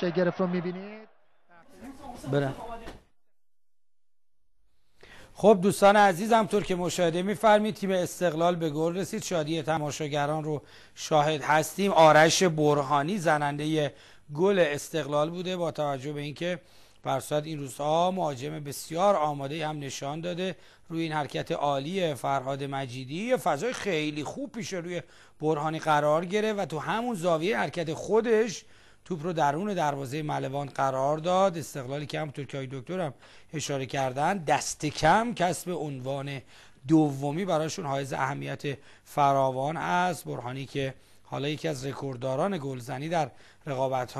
شگرف رو میبینید بله. خب دوستان عزیز همطور که مشاهده میفرمید تیم استقلال به گل رسید شادی تماشاگران رو شاهد هستیم آرش برهانی زننده گل استقلال بوده با توجه به اینکه فرساد این روزها مهاجم بسیار آماده هم نشان داده روی این حرکت عالی فرهاد مجیدی فضای خیلی خوب پیش روی برهانی قرار گرفت و تو همون زاویه حرکت خودش توپ رو درون دروازه ملوان قرار داد استقلالی که همونطور که هم اشاره کردن دست کم کسب عنوان دومی براشون حائز اهمیت فراوان است برهانی که حالا یکی از رکوردداران گلزنی در رقابت